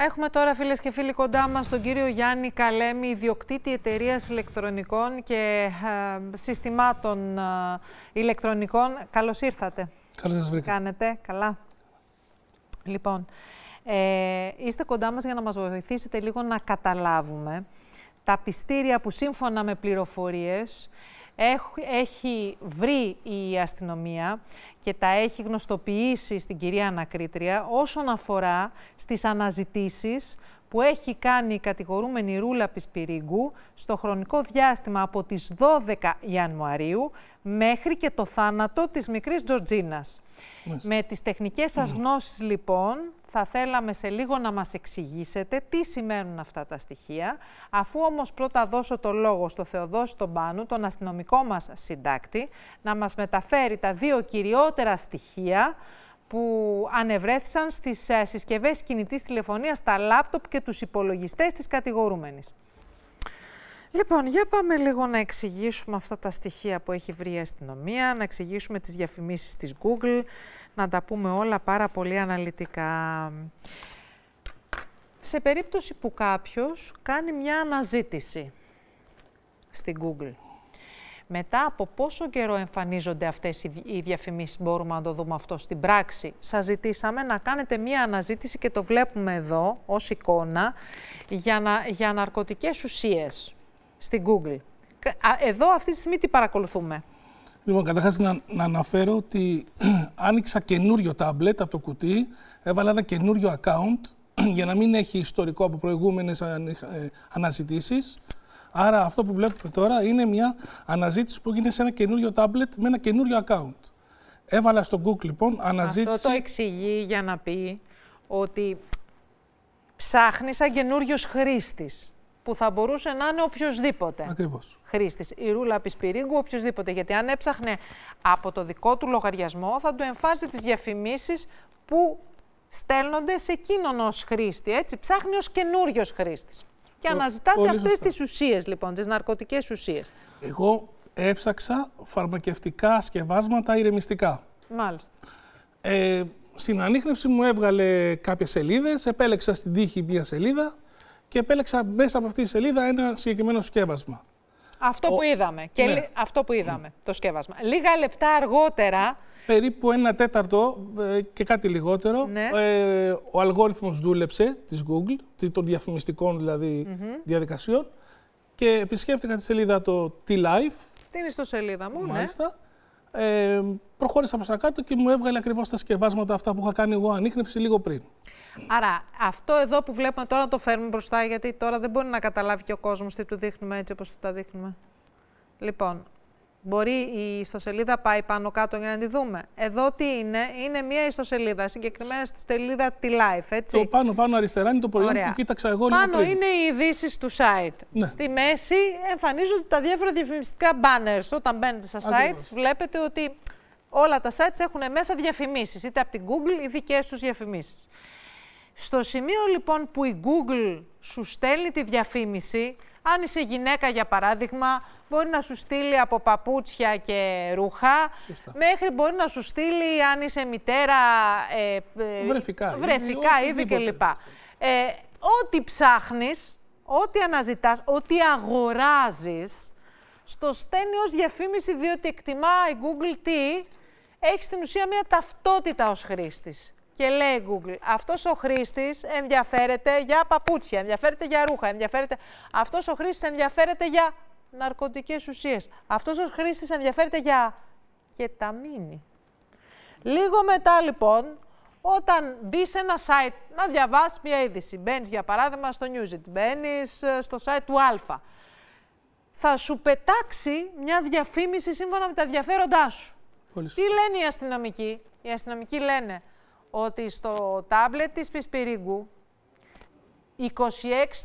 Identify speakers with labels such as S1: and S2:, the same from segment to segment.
S1: Έχουμε τώρα φίλες και φίλοι κοντά μας τον κύριο Γιάννη Καλέμη, ιδιοκτήτη εταιρείας ηλεκτρονικών και ε, συστημάτων ε, ηλεκτρονικών. Καλώς ήρθατε. Καλώς σας βρήκα. Κάνετε καλά. Λοιπόν, ε, είστε κοντά μας για να μας βοηθήσετε λίγο να καταλάβουμε τα πιστήρια που σύμφωνα με πληροφορίες έχει βρει η αστυνομία και τα έχει γνωστοποιήσει στην κυρία Ανακρίτρια όσον αφορά στις αναζητήσεις που έχει κάνει η κατηγορούμενη Ρούλα Πισπυρίγκου στο χρονικό διάστημα από τις 12 Ιανουαρίου μέχρι και το θάνατο της μικρής Τζορτζίνας. Με τις τεχνικές σας γνώσεις, λοιπόν, θα θέλαμε σε λίγο να μας εξηγήσετε τι σημαίνουν αυτά τα στοιχεία. Αφού όμως πρώτα δώσω το λόγο στο Θεοδόση τον Πάνου, τον αστυνομικό μας συντάκτη, να μας μεταφέρει τα δύο κυριότερα στοιχεία που ανεβρέθησαν στις ε, συσκευές κινητής τηλεφωνίας, τα λάπτοπ και τους υπολογιστές της κατηγορούμενης. Λοιπόν, για πάμε λίγο να εξηγήσουμε αυτά τα στοιχεία που έχει βρει η αστυνομία, να εξηγήσουμε τις διαφημίσεις της Google, να τα πούμε όλα πάρα πολύ αναλυτικά. Σε περίπτωση που κάποιος κάνει μια αναζήτηση στην Google, μετά από πόσο καιρό εμφανίζονται αυτές οι διαφημίσεις, μπορούμε να το δούμε αυτό στην πράξη. Σας ζητήσαμε να κάνετε μία αναζήτηση και το βλέπουμε εδώ ως εικόνα για, να, για ναρκωτικές ουσίες στην Google. Εδώ αυτή τη στιγμή τι παρακολουθούμε.
S2: Λοιπόν, καταρχάς να, να αναφέρω ότι άνοιξα καινούριο tablet από το κουτί, έβαλα ένα καινούριο account για να μην έχει ιστορικό από προηγούμενες ε, αναζητήσεις. Άρα αυτό που βλέπουμε τώρα είναι μια αναζήτηση που γίνεται σε ένα καινούριο tablet με ένα καινούριο account. Έβαλα στο Google λοιπόν αναζήτηση... Αυτό το
S1: εξηγεί για να πει ότι ψάχνει σαν καινούριος χρήστης που θα μπορούσε να είναι οποιοδήποτε. Ακριβώς. Χρήστης. Η ρούλα Πισπυρίγκου, οποιοδήποτε. Γιατί αν έψαχνε από το δικό του λογαριασμό, θα του εμφάζει τις διαφημίσεις που στέλνονται σε εκείνον ως χρήστη. Έτσι, ψάχνει ως καινούριος χρήστης. Και αναζητάτε αυτέ τις ουσίες, λοιπόν, τις ναρκωτικές ουσίες. Εγώ
S2: έψαξα φαρμακευτικά σκευάσματα ηρεμιστικά. Μάλιστα. Ε, στην ανείχνευση μου έβγαλε κάποιες σελίδες, επέλεξα στην τύχη μία σελίδα και επέλεξα μέσα από αυτή τη σελίδα ένα συγκεκριμένο σκεύασμα.
S1: Αυτό που είδαμε. Ναι. Αυτό που είδαμε, το σκεύασμα. Λίγα λεπτά αργότερα.
S2: Περίπου ένα
S1: τέταρτο
S2: ε, και κάτι λιγότερο. Ναι. Ε, ο αλγόριθμος δούλεψε της Google, των διαφημιστικών δηλαδή mm διαδικασιών και επισκέπτηκα τη σελίδα το T-Life.
S1: Την ιστοσελίδα μου, ναι. Μάλιστα.
S2: Ναι. Ε, προχώρησα προς τα κάτω και μου έβγαλε ακριβώς τα σκευάσματα αυτά που είχα κάνει εγώ ανείχνευση λίγο πριν.
S1: Άρα αυτό εδώ που βλέπουμε τώρα να το φέρουμε μπροστά, γιατί τώρα δεν μπορεί να καταλάβει και ο κόσμος τι του δείχνουμε έτσι όπως του τα δείχνουμε. Λοιπόν, μπορεί η ιστοσελίδα πάει πάνω κάτω για να τη δούμε. Εδώ τι είναι, είναι μία ιστοσελίδα, συγκεκριμένα στη σελίδα τη Life, έτσι. Το πάνω
S2: πάνω αριστερά είναι το προϊόν Ωραία. που κοίταξα
S1: εγώ λίγο Πάνω πριν. είναι οι ειδήσεις του site. Ναι. Στη μέση εμφανίζονται τα διάφορα διαφημιστικά banners. Όταν μπαίνετε στα Ακριβώς. sites βλέπετε ότι όλα τα sites έχουν μέσα διαφημίσεις. είτε από την Google ή δικές τους διαφημίσεις. Στο σημείο λοιπόν που η Google σου στέλνει τη διαφήμιση, αν είσαι γυναίκα για παράδειγμα, μπορεί να σου στείλει από παπούτσια και ρούχα, μέχρι μπορεί να σου στείλει αν είσαι μητέρα, ε, ε βρεφικά, είδη κλπ. Ε, ό,τι ψάχνεις, ό,τι αναζητάς, ό,τι αγοράζεις, στο στέλνει ως διαφήμιση διότι εκτιμά η Google τι, έχεις στην ουσία μια ταυτότητα ως χρήστης και λέει Google, αυτός ο χρήστης ενδιαφέρεται για παπούτσια, ενδιαφέρεται για ρούχα, ενδιαφέρεται... Αυτός ο χρήστης ενδιαφέρεται για ναρκωτικές ουσίες. Αυτός ο χρήστης ενδιαφέρεται για κεταμίνη. Λίγο μετά λοιπόν, όταν μπει σε ένα site να διαβάσει μια είδηση, μπαίνεις για παράδειγμα στο Newsit, μπαίνεις ε, στο site του Α, θα σου πετάξει μια διαφήμιση σύμφωνα με τα ενδιαφέροντά σου. Πολύ. Τι λένε οι αστυνομικοί. Οι αστυνομικοί λένε ότι στο τάμπλετ της Πισπυρίγκου, 26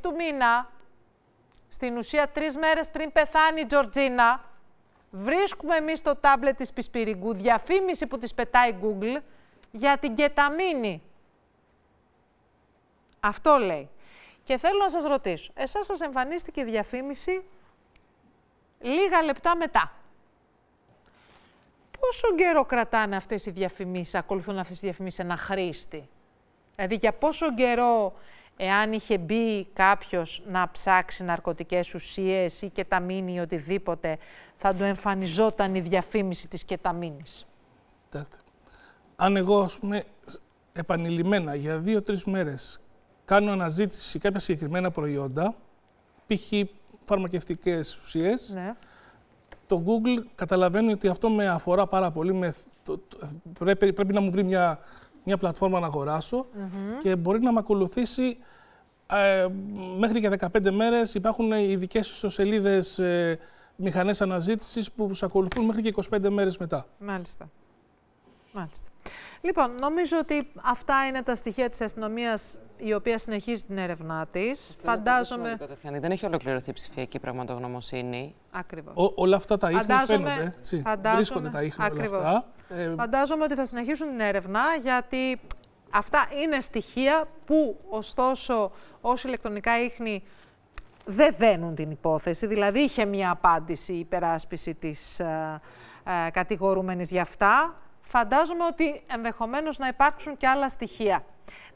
S1: του μήνα, στην ουσία τρεις μέρες πριν πεθάνει η Τζορτζίνα, βρίσκουμε εμείς στο τάμπλετ της Πισπυρίγκου διαφήμιση που της πετάει Google για την κεταμίνη. Αυτό λέει. Και θέλω να σας ρωτήσω, εσάς σας εμφανίστηκε διαφήμιση λίγα λεπτά μετά πόσο καιρό κρατάνε αυτές οι διαφημίσεις, ακολουθούν αυτές οι διαφημίσεις ένα χρήστη. Δηλαδή για πόσο καιρό εάν είχε μπει κάποιος να ψάξει ναρκωτικές ουσίες ή κεταμίνη ή οτιδήποτε, θα του εμφανιζόταν η διαφήμιση της κεταμίνης.
S2: Κοιτάξτε, αν εγώ ας πούμε, επανειλημμένα για δύο-τρεις μέρες κάνω αναζήτηση σε κάποια συγκεκριμένα προϊόντα, π.χ. φαρμακευτικές ουσίες, ναι το Google καταλαβαίνει ότι αυτό με αφορά πάρα πολύ. Με, πρέπει, πρέπει να μου βρει μια, μια πλατφόρμα να αγορασω και μπορεί να με ακολουθήσει ε, μέχρι και 15 μέρες. Υπάρχουν ειδικές ιστοσελίδες, ε, μηχανές αναζήτησης που σε ακολουθούν μέχρι και 25 μέρες μετά.
S1: Μάλιστα. Μάλιστα. Λοιπόν, νομίζω ότι αυτά είναι τα στοιχεία της αστυνομίας η οποία συνεχίζει την έρευνά της. Φαντάζομαι. Σημαντικό, δεν έχει ολοκληρωθεί η ψηφιακή πραγματογνωμοσύνη. Ακριβώς. Όλα αυτά τα ίχνη φαίνονται. Έτσι. Φαντάζομαι... Βρίσκονται τα ίχνη όλα αυτά. Ε, φαντάζομαι ότι θα συνεχίσουν την έρευνα γιατί αυτά είναι στοιχεία που ωστόσο ω ηλεκτρονικά ίχνη δεν δένουν την υπόθεση. Δηλαδή είχε μια απάντηση η υπεράσπιση της ε, ε, κατηγορούμενης για αυτά φαντάζομαι ότι ενδεχομένως να υπάρξουν και άλλα στοιχεία.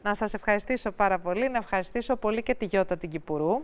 S1: Να σας ευχαριστήσω πάρα πολύ, να ευχαριστήσω πολύ και τη Γιώτα την Κυπουρού.